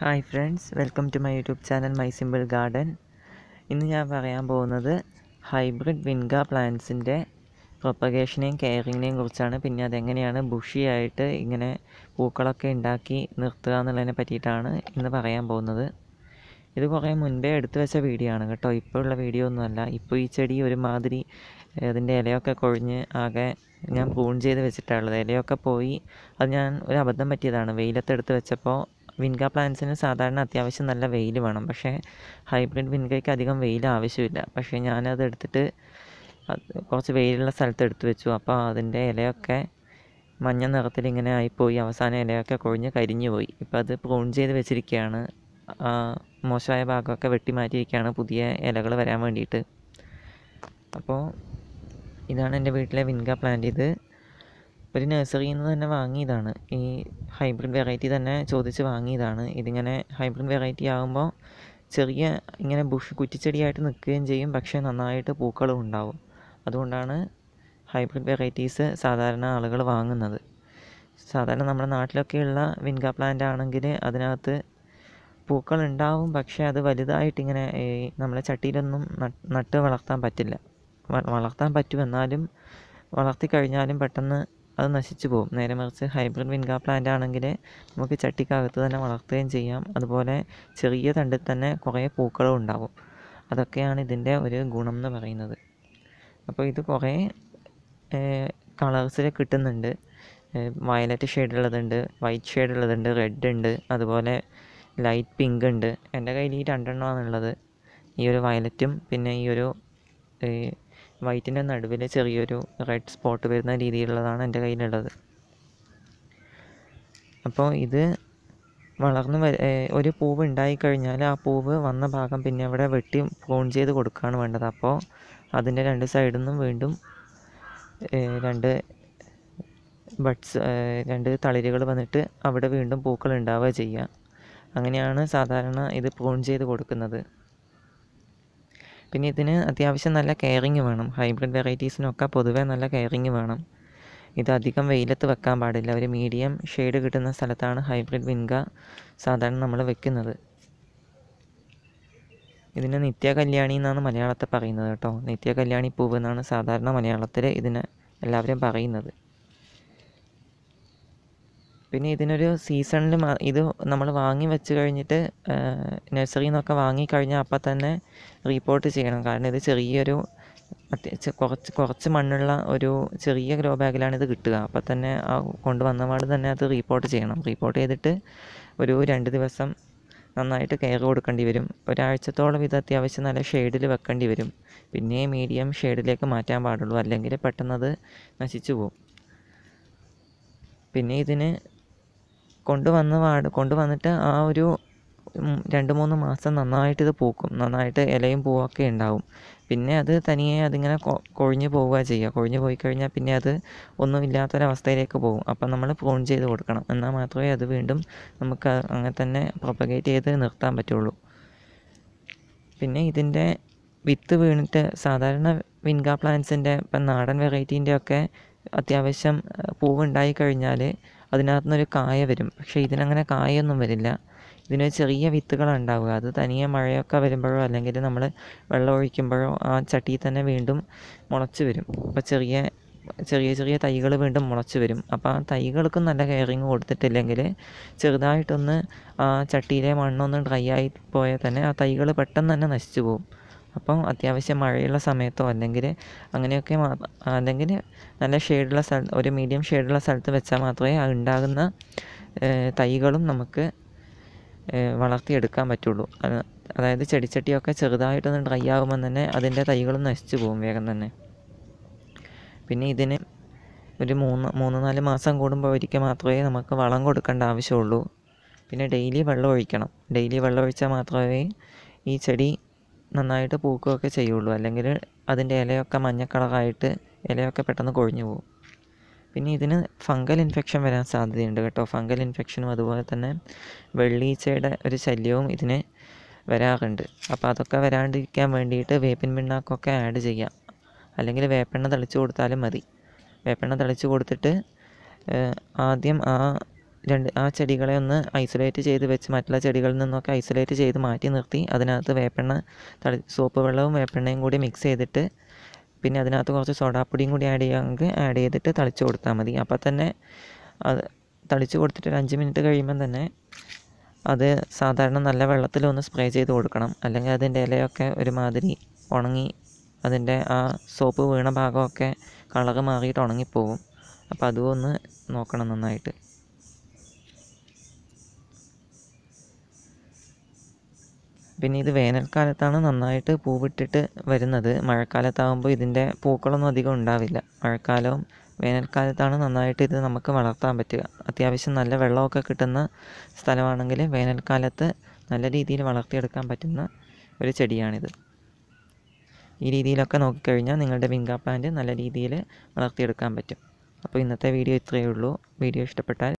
hi friends welcome to my YouTube channel my simple garden ഇന്ന് ഞാൻ പറയാൻ പോകുന്നത് ഹൈബ്രിഡ് വിൻഗ പ്ലാന്റ്സിൻ്റെ പ്രൊപ്പഗേഷനെയും കെയറിങ്ങിനെയും കുറിച്ചാണ് പിന്നെ അതെങ്ങനെയാണ് ബുഷിയായിട്ട് ഇങ്ങനെ പൂക്കളൊക്കെ ഉണ്ടാക്കി നിർത്തുക എന്നുള്ളതിനെ പറ്റിയിട്ടാണ് ഇന്ന് പറയാൻ പോകുന്നത് ഇത് കുറേ മുൻപേ എടുത്തു വെച്ച വീഡിയോ ആണ് കേട്ടോ ഇപ്പോൾ ഉള്ള വീഡിയോ ഒന്നുമല്ല ഇപ്പോൾ ഈ ചെടി ഒരുമാതിരി അതിൻ്റെ ഇലയൊക്കെ കൊഴിഞ്ഞ് ആകെ ഞാൻ പൂൺ ചെയ്ത് വെച്ചിട്ടാണുള്ളത് ഇലയൊക്കെ പോയി അത് ഞാൻ ഒരു അബദ്ധം പറ്റിയതാണ് വെയിലത്തെടുത്ത് വെച്ചപ്പോൾ വിൻക പ്ലാന്റ്സിന് സാധാരണ അത്യാവശ്യം നല്ല വെയിൽ വേണം പക്ഷേ ഹൈബ്രിഡ് വിൻകയ്ക്ക് അധികം വെയിൽ ആവശ്യമില്ല പക്ഷേ ഞാനത് എടുത്തിട്ട് കുറച്ച് വെയിലുള്ള സ്ഥലത്ത് എടുത്തു വെച്ചു അപ്പോൾ അതിൻ്റെ ഇലയൊക്കെ മഞ്ഞ നിറത്തിൽ ഇങ്ങനെ ആയിപ്പോയി അവസാനം ഇലയൊക്കെ കൊഴിഞ്ഞ് കരിഞ്ഞു പോയി ഇപ്പോൾ അത് പ്രൂൺ ചെയ്ത് വെച്ചിരിക്കുകയാണ് മോശമായ ഭാഗമൊക്കെ വെട്ടി മാറ്റിയിരിക്കുകയാണ് പുതിയ ഇലകൾ വരാൻ വേണ്ടിയിട്ട് അപ്പോൾ ഇതാണ് എൻ്റെ വീട്ടിലെ വിൻക പ്ലാന്റ് ഇത് ഒരു നഴ്സറിയിൽ നിന്ന് തന്നെ വാങ്ങിയതാണ് ഈ ഹൈബ്രിഡ് വെറൈറ്റി തന്നെ ചോദിച്ച് വാങ്ങിയതാണ് ഇതിങ്ങനെ ഹൈബ്രിഡ് വെറൈറ്റി ആകുമ്പോൾ ചെറിയ ഇങ്ങനെ ബുഷ് കുറ്റിച്ചെടിയായിട്ട് നിൽക്കുകയും ചെയ്യും പക്ഷേ നന്നായിട്ട് പൂക്കളും ഉണ്ടാവും അതുകൊണ്ടാണ് ഹൈബ്രിഡ് വെറൈറ്റീസ് സാധാരണ ആളുകൾ വാങ്ങുന്നത് സാധാരണ നമ്മുടെ നാട്ടിലൊക്കെയുള്ള വിൻഗ പ്ലാന്റ് ആണെങ്കിൽ അതിനകത്ത് പൂക്കൾ ഉണ്ടാവും പക്ഷേ അത് വലുതായിട്ട് ഇങ്ങനെ നമ്മളെ ചട്ടിയിലൊന്നും നട്ട് വളർത്താൻ പറ്റില്ല വളർത്താൻ പറ്റും എന്നാലും വളർത്തി കഴിഞ്ഞാലും പെട്ടെന്ന് അത് നശിച്ചു പോകും നേരെ മറിച്ച് ഹൈബ്രിഡ് വിൻകാ പ്ലാന്റ് ആണെങ്കിൽ നമുക്ക് ചട്ടിക്കകത്ത് തന്നെ വളർത്തുകയും ചെയ്യാം അതുപോലെ ചെറിയ തണ്ടിൽ തന്നെ കുറേ പൂക്കളും ഉണ്ടാവും അതൊക്കെയാണ് ഇതിൻ്റെ ഒരു ഗുണം എന്ന് പറയുന്നത് അപ്പോൾ ഇത് കുറേ കളേഴ്സിൽ കിട്ടുന്നുണ്ട് വയലറ്റ് ഷെയ്ഡ് ഉള്ളതുണ്ട് വൈറ്റ് ഷെയ്ഡ് ഉള്ളതുണ്ട് റെഡ് ഉണ്ട് അതുപോലെ ലൈറ്റ് പിങ്ക് ഉണ്ട് എൻ്റെ കയ്യിൽ ഈ രണ്ടെണ്ണമാണുള്ളത് ഉള്ളത് ഈ ഒരു വയലറ്റും പിന്നെ ഈ ഒരു വൈറ്റിൻ്റെ നടുവിൽ ചെറിയൊരു റെഡ് സ്പോട്ട് വരുന്ന രീതിയിലുള്ളതാണ് എൻ്റെ കയ്യിലുള്ളത് അപ്പോൾ ഇത് വളർന്നു ഒരു പൂവ് ഉണ്ടായിക്കഴിഞ്ഞാൽ ആ പൂവ് വന്ന ഭാഗം പിന്നെ അവിടെ വെട്ടി പോൺ ചെയ്ത് കൊടുക്കുകയാണ് വേണ്ടത് അപ്പോൾ അതിൻ്റെ രണ്ട് സൈഡിൽ നിന്നും വീണ്ടും രണ്ട് ബഡ്സ് രണ്ട് തളിരുകൾ വന്നിട്ട് അവിടെ വീണ്ടും പൂക്കൾ ഉണ്ടാവുക ചെയ്യുക അങ്ങനെയാണ് സാധാരണ ഇത് പോൺ ചെയ്ത് കൊടുക്കുന്നത് പിന്നെ ഇതിന് അത്യാവശ്യം നല്ല കെയറിങ് വേണം ഹൈബ്രിഡ് വെറൈറ്റീസിനൊക്കെ പൊതുവേ നല്ല കെയറിങ് വേണം ഇത് അധികം വെയിലത്ത് വെക്കാൻ പാടില്ല ഒരു മീഡിയം ഷെയ്ഡ് കിട്ടുന്ന സ്ഥലത്താണ് ഹൈബ്രിഡ് വിൻഗ സാധാരണ നമ്മൾ വെക്കുന്നത് ഇതിന് നിത്യ കല്യാണി എന്നാണ് മലയാളത്തിൽ പറയുന്നത് കേട്ടോ നിത്യ കല്യാണി പൂവ് എന്നാണ് സാധാരണ മലയാളത്തിൽ ഇതിന് എല്ലാവരും പറയുന്നത് പിന്നെ ഇതിനൊരു സീസണിൽ ഇത് നമ്മൾ വാങ്ങി വെച്ച് കഴിഞ്ഞിട്ട് നഴ്സറി നിന്നൊക്കെ വാങ്ങിക്കഴിഞ്ഞാൽ അപ്പം തന്നെ റീപ്പോർട്ട് ചെയ്യണം കാരണം ഇത് ചെറിയൊരു കുറച്ച് കുറച്ച് മണ്ണുള്ള ഒരു ചെറിയ ഗ്രോ ബാഗിലാണ് ഇത് കിട്ടുക അപ്പം തന്നെ ആ കൊണ്ടുവന്ന പാട് തന്നെ അത് റീപ്പോർട്ട് ചെയ്യണം റീപ്പോർട്ട് ചെയ്തിട്ട് ഒരു രണ്ട് ദിവസം നന്നായിട്ട് കെയർ കൊടുക്കേണ്ടി വരും ഒരാഴ്ചത്തോളം ഇത് അത്യാവശ്യം നല്ല ഷെയ്ഡിൽ വെക്കേണ്ടി വരും പിന്നെ മീഡിയം ഷെയ്ഡിലേക്ക് മാറ്റാൻ പാടുള്ളൂ അല്ലെങ്കിൽ അത് നശിച്ചു പോകും പിന്നെ ഇതിന് കൊണ്ടുവന്ന് പാട് കൊണ്ടുവന്നിട്ട് ആ ഒരു രണ്ട് മൂന്ന് മാസം നന്നായിട്ട് ഇത് പൂക്കും നന്നായിട്ട് ഇലയും പൂവൊക്കെ ഉണ്ടാവും പിന്നെ അത് തനിയെ അതിങ്ങനെ കൊഴിഞ്ഞു പോവുക ചെയ്യുക കൊഴിഞ്ഞു പോയി കഴിഞ്ഞാൽ പിന്നെ അത് ഒന്നും ഇല്ലാത്തൊരവസ്ഥയിലേക്ക് പോകും അപ്പം നമ്മൾ പ്രൂൺ ചെയ്ത് കൊടുക്കണം എന്നാൽ മാത്രമേ അത് വീണ്ടും നമുക്ക് അങ്ങനെ തന്നെ പ്രൊപ്പഗേറ്റ് ചെയ്ത് നിർത്താൻ പറ്റുള്ളൂ പിന്നെ ഇതിൻ്റെ വിത്ത് വീണിട്ട് സാധാരണ വിൻഗാ പ്ലാന്റ്സിൻ്റെ ഇപ്പം നാടൻ വെറൈറ്റീൻ്റെയൊക്കെ ഒക്കെ അത്യാവശ്യം പൂവുണ്ടായി കഴിഞ്ഞാൽ അതിനകത്തു നിന്നൊരു കായ വരും പക്ഷേ ഇതിനങ്ങനെ കായൊന്നും വരില്ല ഇതിന് ചെറിയ വിത്തുകളാണ് ഉണ്ടാവുക അത് തനിയെ മഴയൊക്കെ വരുമ്പോഴോ അല്ലെങ്കിൽ നമ്മൾ വെള്ളം ഒഴിക്കുമ്പോഴോ ആ ചട്ടിയിൽ തന്നെ വീണ്ടും മുളച്ച് വരും അപ്പോൾ ചെറിയ ചെറിയ ചെറിയ തൈകൾ വീണ്ടും മുളച്ച് വരും അപ്പോൾ ആ തൈകൾക്ക് നല്ല കെയറിങ് കൊടുത്തിട്ടില്ലെങ്കിൽ ചെറുതായിട്ടൊന്ന് ആ ചട്ടിയിലെ മണ്ണൊന്ന് ഡ്രൈ ആയി പോയാൽ തന്നെ ആ തൈകൾ പെട്ടെന്ന് തന്നെ നശിച്ചു പോകും അപ്പം അത്യാവശ്യം മഴയുള്ള സമയത്തോ അല്ലെങ്കിൽ അങ്ങനെയൊക്കെ അല്ലെങ്കിൽ നല്ല ഷെയ്ഡുള്ള സ്ഥലത്ത് ഒരു മീഡിയം ഷെയ്ഡുള്ള സ്ഥലത്ത് വെച്ചാൽ മാത്രമേ ആ ഉണ്ടാകുന്ന തൈകളും നമുക്ക് വളർത്തിയെടുക്കാൻ പറ്റുള്ളൂ അതായത് ചെടിച്ചട്ടിയൊക്കെ ചെറുതായിട്ടൊന്ന് ഡ്രൈ ആകുമ്പോൾ തന്നെ അതിൻ്റെ തൈകളും നശിച്ചു പോകും വേഗം തന്നെ പിന്നെ ഇതിന് ഒരു മൂന്ന് മൂന്ന് നാല് മാസം കൂടുമ്പോൾ ഒരിക്കൽ മാത്രമേ നമുക്ക് വളം കൊടുക്കേണ്ട ആവശ്യമുള്ളൂ പിന്നെ ഡെയിലി വെള്ളം ഒഴിക്കണം ഡെയിലി വെള്ളം ഒഴിച്ചാൽ മാത്രമേ ഈ ചെടി നന്നായിട്ട് പൂക്കുകയൊക്കെ ചെയ്യുള്ളൂ അല്ലെങ്കിൽ അതിൻ്റെ ഇലയൊക്കെ മഞ്ഞക്കളകായിട്ട് ഇലയൊക്കെ പെട്ടെന്ന് കൊഴിഞ്ഞു പോകും പിന്നെ ഇതിന് ഫംഗൽ ഇൻഫെക്ഷൻ വരാൻ സാധ്യതയുണ്ട് കേട്ടോ ഫംഗൽ ഇൻഫെക്ഷനും അതുപോലെ തന്നെ വെള്ളീച്ചയുടെ ഒരു ശല്യവും ഇതിന് വരാറുണ്ട് അപ്പോൾ അതൊക്കെ വരാണ്ടിരിക്കാൻ വേണ്ടിയിട്ട് വേപ്പിൻ പിണ്ണാക്കൊക്കെ ആഡ് ചെയ്യാം അല്ലെങ്കിൽ വേപ്പെണ്ണ തളിച്ചു കൊടുത്താലും മതി വേപ്പെണ്ണ തളിച്ചു കൊടുത്തിട്ട് ആദ്യം ആ രണ്ട് ആ ചെടികളെ ഒന്ന് ഐസൊലേറ്റ് ചെയ്ത് വെച്ച് മറ്റുള്ള ചെടികളിൽ നിന്നൊക്കെ ഐസൊലേറ്റ് ചെയ്ത് മാറ്റി നിർത്തി അതിനകത്ത് വേപ്പെണ്ണ തളി സോപ്പ് വെള്ളവും വേപ്പെണ്ണയും കൂടി മിക്സ് ചെയ്തിട്ട് പിന്നെ അതിനകത്ത് കുറച്ച് സോഡാപ്പൊടിയും കൂടി ആഡ് ചെയ്യാമെങ്കിൽ ആഡ് ചെയ്തിട്ട് തളിച്ച് കൊടുത്താൽ മതി അപ്പോൾ തന്നെ അത് തളിച്ച് കൊടുത്തിട്ട് ഒരു അഞ്ച് മിനിറ്റ് കഴിയുമ്പം തന്നെ അത് സാധാരണ നല്ല വെള്ളത്തിൽ ഒന്ന് സ്പ്രേ ചെയ്ത് കൊടുക്കണം അല്ലെങ്കിൽ അതിൻ്റെ ഇലയൊക്കെ ഒരുമാതിരി ഉണങ്ങി അതിൻ്റെ ആ സോപ്പ് വീണ ഭാഗമൊക്കെ കളറ് മാറിയിട്ട് ഉണങ്ങിപ്പോവും അപ്പോൾ അതും ഒന്ന് നോക്കണം നന്നായിട്ട് പിന്നെ ഇത് വേനൽക്കാലത്താണ് നന്നായിട്ട് പൂവിട്ടിട്ട് വരുന്നത് മഴക്കാലത്താകുമ്പോൾ ഇതിൻ്റെ പൂക്കളൊന്നും അധികം ഉണ്ടാവില്ല മഴക്കാലവും വേനൽക്കാലത്താണ് നന്നായിട്ട് ഇത് നമുക്ക് വളർത്താൻ പറ്റുക അത്യാവശ്യം നല്ല വെള്ളമൊക്കെ കിട്ടുന്ന സ്ഥലമാണെങ്കിൽ വേനൽക്കാലത്ത് നല്ല രീതിയിൽ വളർത്തിയെടുക്കാൻ പറ്റുന്ന ഒരു ചെടിയാണിത് ഈ രീതിയിലൊക്കെ നോക്കിക്കഴിഞ്ഞാൽ നിങ്ങളുടെ വിങ്ക പ്ലാന്റ് നല്ല രീതിയിൽ വളർത്തിയെടുക്കാൻ പറ്റും അപ്പോൾ ഇന്നത്തെ വീഡിയോ ഇത്രയേ ഉള്ളൂ വീഡിയോ ഇഷ്ടപ്പെട്ടാൽ